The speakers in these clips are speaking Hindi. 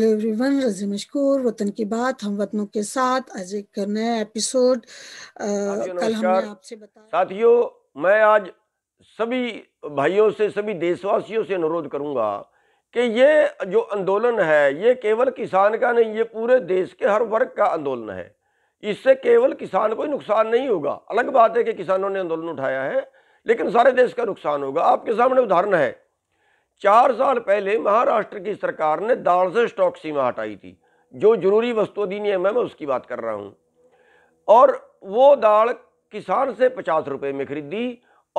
हेलो एवरीवन रजी मशकूर वतन की बात हम वतनों के साथ आज एक नया एपिसोड हाँ कल हमने आपसे बताया साथियों मैं आज सभी भाइयों से सभी देशवासियों से अनुरोध करूंगा कि ये जो आंदोलन है ये केवल किसान का नहीं ये पूरे देश के हर वर्ग का आंदोलन है इससे केवल किसान को ही नुकसान नहीं होगा अलग बात है कि किसानों ने आंदोलन उठाया है लेकिन सारे देश का नुकसान होगा आपके सामने उदाहरण है चार साल पहले महाराष्ट्र की सरकार ने दाल से स्टॉक सीमा हटाई थी जो जरूरी वस्तु अधिनियम है मैं उसकी बात कर रहा हूँ और वो दाल किसान से पचास रुपये में खरीदी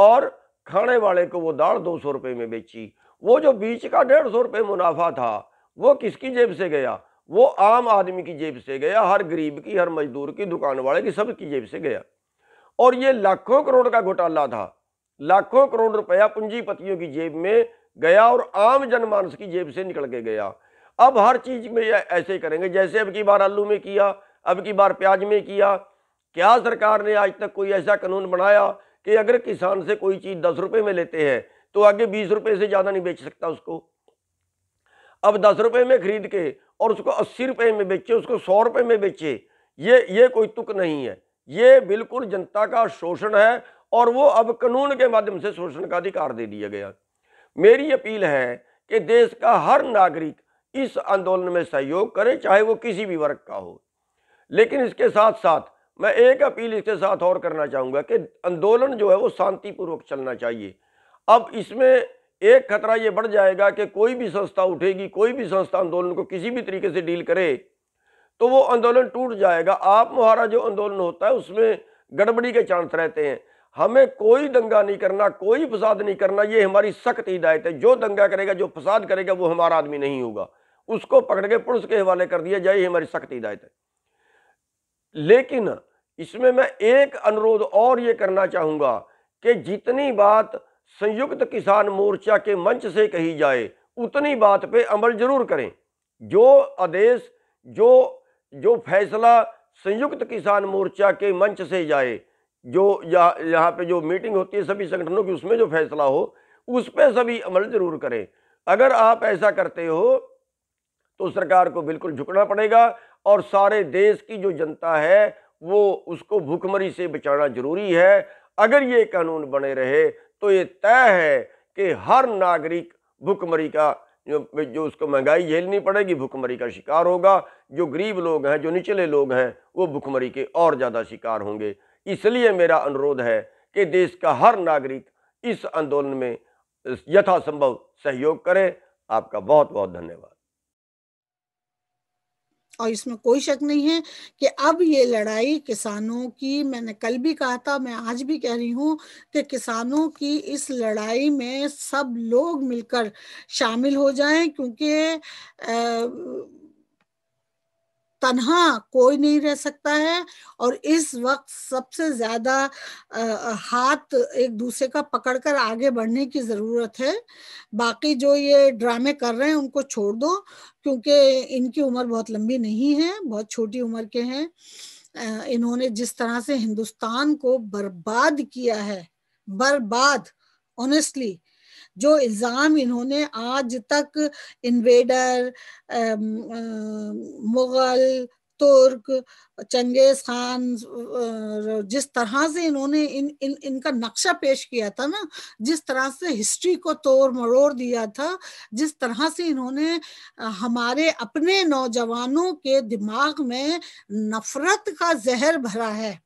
और खाने वाले को वो दाल दो सौ रुपये में बेची वो जो बीच का डेढ़ सौ रुपये मुनाफा था वो किसकी जेब से गया वो आम आदमी की जेब से गया हर गरीब की हर मजदूर की दुकान वाले की सब की जेब से गया और ये लाखों करोड़ का घोटाला था लाखों करोड़ रुपया पूंजीपतियों की जेब में गया और आम जनमानस की जेब से निकल के गया अब हर चीज़ में ऐसे करेंगे जैसे अब की बार आलू में किया अब की बार प्याज में किया क्या सरकार ने आज तक कोई ऐसा कानून बनाया कि अगर किसान से कोई चीज़ दस रुपए में लेते हैं तो आगे बीस रुपए से ज़्यादा नहीं बेच सकता उसको अब दस रुपए में खरीद के और उसको अस्सी रुपए में बेचे उसको सौ रुपए में बेचे ये ये कोई तुक नहीं है ये बिल्कुल जनता का शोषण है और वो अब कानून के माध्यम से शोषण का अधिकार दे दिया गया मेरी अपील है कि देश का हर नागरिक इस आंदोलन में सहयोग करे चाहे वो किसी भी वर्ग का हो लेकिन इसके साथ साथ मैं एक अपील इसके साथ और करना चाहूँगा कि आंदोलन जो है वो शांतिपूर्वक चलना चाहिए अब इसमें एक खतरा ये बढ़ जाएगा कि कोई भी संस्था उठेगी कोई भी संस्था आंदोलन को किसी भी तरीके से डील करे तो वो आंदोलन टूट जाएगा आप मुहारा जो आंदोलन होता है उसमें गड़बड़ी के चांस रहते हैं हमें कोई दंगा नहीं करना कोई फसाद नहीं करना ये हमारी सख्त हिदायत है जो दंगा करेगा जो फसाद करेगा वो हमारा आदमी नहीं होगा उसको पकड़ के पुलिस के हवाले कर दिया जाए ये हमारी सख्त हिदायत है लेकिन इसमें मैं एक अनुरोध और ये करना चाहूँगा कि जितनी बात संयुक्त किसान मोर्चा के मंच से कही जाए उतनी बात पे अमल जरूर करें जो आदेश जो जो फैसला संयुक्त किसान मोर्चा के मंच से जाए जो यहाँ यहाँ पे जो मीटिंग होती है सभी संगठनों की उसमें जो फैसला हो उस पर सभी अमल ज़रूर करें अगर आप ऐसा करते हो तो सरकार को बिल्कुल झुकना पड़ेगा और सारे देश की जो जनता है वो उसको भूखमरी से बचाना ज़रूरी है अगर ये कानून बने रहे तो ये तय है कि हर नागरिक भूखमरी का जो जो उसको महंगाई झेलनी पड़ेगी भूखमरी का शिकार होगा जो गरीब लोग हैं जो निचले लोग हैं वो भूखमरी के और ज़्यादा शिकार होंगे इसलिए मेरा अनुरोध है कि देश का हर नागरिक इस आंदोलन में यथासंभव सहयोग करे आपका बहुत बहुत धन्यवाद और इसमें कोई शक नहीं है कि अब ये लड़ाई किसानों की मैंने कल भी कहा था मैं आज भी कह रही हूँ कि किसानों की इस लड़ाई में सब लोग मिलकर शामिल हो जाएं क्योंकि तनहा कोई नहीं रह सकता है और इस वक्त सबसे ज्यादा हाथ एक दूसरे का पकड़कर आगे बढ़ने की जरूरत है बाकी जो ये ड्रामे कर रहे हैं उनको छोड़ दो क्योंकि इनकी उम्र बहुत लंबी नहीं है बहुत छोटी उम्र के हैं इन्होंने जिस तरह से हिंदुस्तान को बर्बाद किया है बर्बाद ऑनेस्टली जो इल्ज़ाम इन्होंने आज तक इन्वेडर मुग़ल तुर्क चंगेज खान जिस तरह से इन्होंने इन इन इनका नक्शा पेश किया था ना जिस तरह से हिस्ट्री को तोड़ मरोड़ दिया था जिस तरह से इन्होंने हमारे अपने नौजवानों के दिमाग में नफरत का जहर भरा है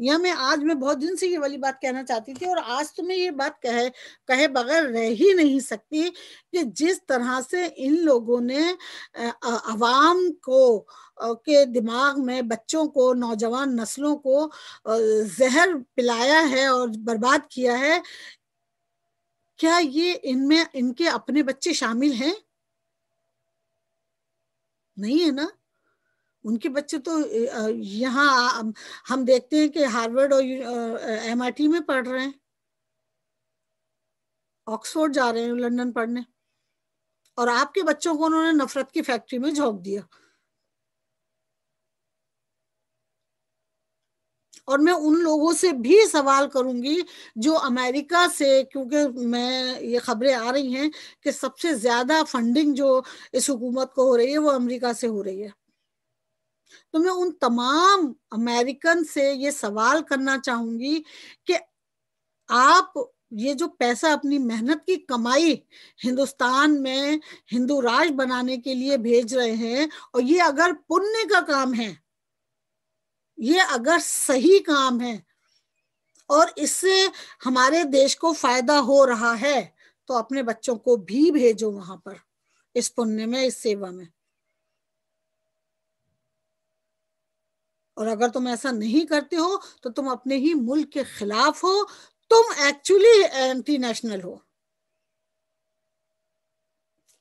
यह मैं आज मैं बहुत दिन से ये वाली बात कहना चाहती थी और आज तो मैं ये बात कहे कहे बगैर रह ही नहीं सकती कि जिस तरह से इन लोगों ने आवाम को के दिमाग में बच्चों को नौजवान नस्लों को जहर पिलाया है और बर्बाद किया है क्या ये इनमें इनके अपने बच्चे शामिल हैं नहीं है ना उनके बच्चे तो यहाँ हम देखते हैं कि हार्वर्ड और एम में पढ़ रहे हैं ऑक्सफोर्ड जा रहे हैं लंदन पढ़ने और आपके बच्चों को उन्होंने नफरत की फैक्ट्री में झोंक दिया और मैं उन लोगों से भी सवाल करूंगी जो अमेरिका से क्योंकि मैं ये खबरें आ रही हैं कि सबसे ज्यादा फंडिंग जो इस हुकूमत को हो रही है वो अमेरिका से हो रही है तो मैं उन तमाम अमेरिकन से ये सवाल करना चाहूंगी कि आप ये जो पैसा अपनी मेहनत की कमाई हिंदुस्तान में हिंदू राज बनाने के लिए भेज रहे हैं और ये अगर पुण्य का काम है ये अगर सही काम है और इससे हमारे देश को फायदा हो रहा है तो अपने बच्चों को भी भेजो वहां पर इस पुण्य में इस सेवा में और अगर तुम ऐसा नहीं करते हो तो तुम अपने ही मुल्क के खिलाफ हो तुम एक्चुअली एंटी नेशनल हो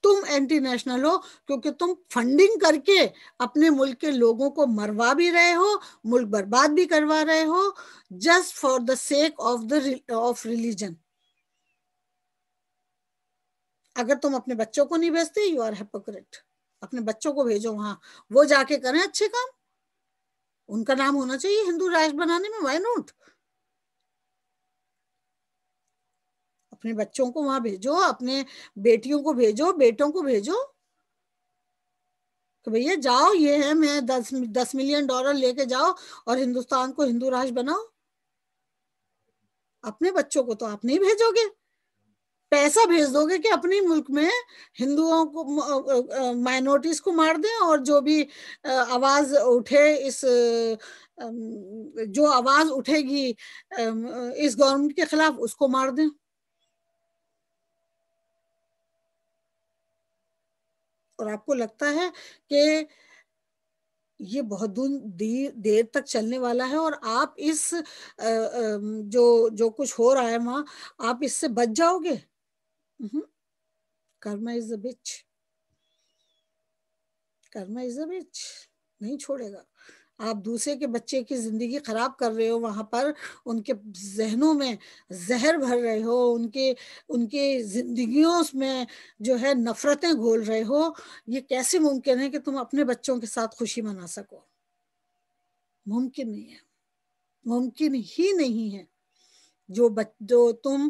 तुम एंटी नेशनल हो क्योंकि तुम फंडिंग करके अपने मुल्क के लोगों को मरवा भी रहे हो मुल्क बर्बाद भी करवा रहे हो just for the sake of the of religion अगर तुम अपने बच्चों को नहीं भेजते यू आर हेपोक्रेट अपने बच्चों को भेजो वहां वो जाके करें अच्छे काम उनका नाम होना चाहिए हिंदू राष्ट्र बनाने में वाई नोट अपने बच्चों को वहां भेजो अपने बेटियों को भेजो बेटों को भेजो कि भैया जाओ ये है मैं दस दस मिलियन डॉलर लेके जाओ और हिंदुस्तान को हिंदू राष्ट्र बनाओ अपने बच्चों को तो आप नहीं भेजोगे पैसा भेज दोगे कि अपने मुल्क में हिंदुओं को माइनॉरिटीज को मार दें और जो भी आवाज उठे इस जो आवाज उठेगी इस गवर्नमेंट के खिलाफ उसको मार दें और आपको लगता है कि ये बहुत दूर देर, देर तक चलने वाला है और आप इस जो जो कुछ हो रहा है वहां आप इससे बच जाओगे karma is a bitch karma is a bitch नहीं छोड़ेगा आप दूसरे के बच्चे की जिंदगी खराब कर रहे हो वहां पर उनके जहनों में जहर भर रहे हो उनके उनके जिंदगियों में जो है नफरतें घोल रहे हो ये कैसे मुमकिन है कि तुम अपने बच्चों के साथ खुशी मना सको मुमकिन नहीं है मुमकिन ही नहीं है जो बच जो तुम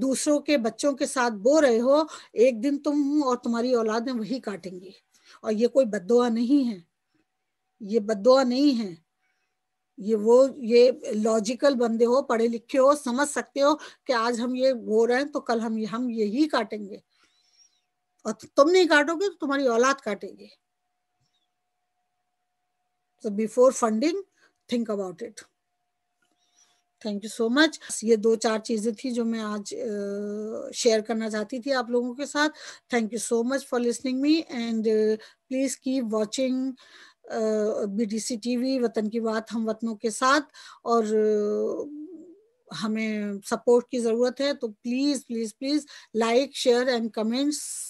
दूसरों के बच्चों के साथ बो रहे हो एक दिन तुम और तुम्हारी औलाद में वही काटेंगी और ये कोई बदुआ नहीं है ये बदुआ नहीं है ये वो ये लॉजिकल बंदे हो पढ़े लिखे हो समझ सकते हो कि आज हम ये बो रहे हैं तो कल हम हम यही काटेंगे और तुम नहीं काटोगे तो तुम्हारी औलाद काटेगी तो before funding think about it thank you so much ये दो चार चीजें थी जो मैं आज शेयर uh, करना चाहती थी आप लोगों के साथ thank you so much for listening me and please keep watching B D C T V वतन की बात हम वतनों के साथ और uh, हमें सपोर्ट की ज़रूरत है तो please please please like share and comments